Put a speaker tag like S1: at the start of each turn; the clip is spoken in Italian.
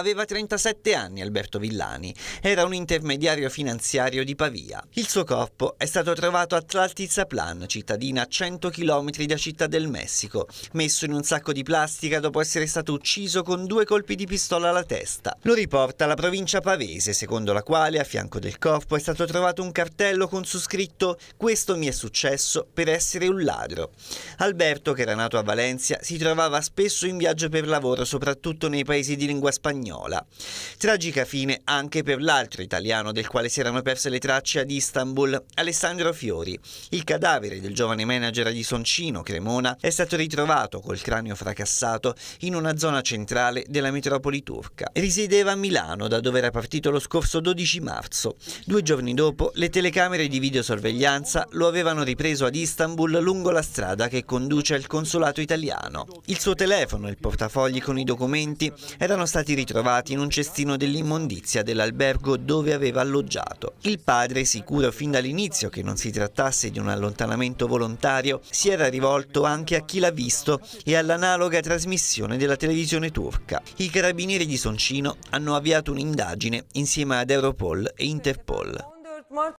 S1: Aveva 37 anni Alberto Villani, era un intermediario finanziario di Pavia. Il suo corpo è stato trovato a Tlaltizaplan, cittadina a 100 km da Città del Messico, messo in un sacco di plastica dopo essere stato ucciso con due colpi di pistola alla testa. Lo riporta la provincia pavese, secondo la quale a fianco del corpo è stato trovato un cartello con su scritto «Questo mi è successo per essere un ladro». Alberto, che era nato a Valencia, si trovava spesso in viaggio per lavoro, soprattutto nei paesi di lingua spagnola spagnola. Tragica fine anche per l'altro italiano del quale si erano perse le tracce ad Istanbul, Alessandro Fiori. Il cadavere del giovane manager di Soncino, Cremona, è stato ritrovato col cranio fracassato in una zona centrale della metropoli turca. Risiedeva a Milano, da dove era partito lo scorso 12 marzo. Due giorni dopo, le telecamere di videosorveglianza lo avevano ripreso ad Istanbul lungo la strada che conduce al consolato italiano. Il suo telefono e il portafogli con i documenti erano stati ritrovati trovati in un cestino dell'immondizia dell'albergo dove aveva alloggiato. Il padre, sicuro fin dall'inizio che non si trattasse di un allontanamento volontario, si era rivolto anche a chi l'ha visto e all'analoga trasmissione della televisione turca. I carabinieri di Soncino hanno avviato un'indagine insieme ad Europol e Interpol.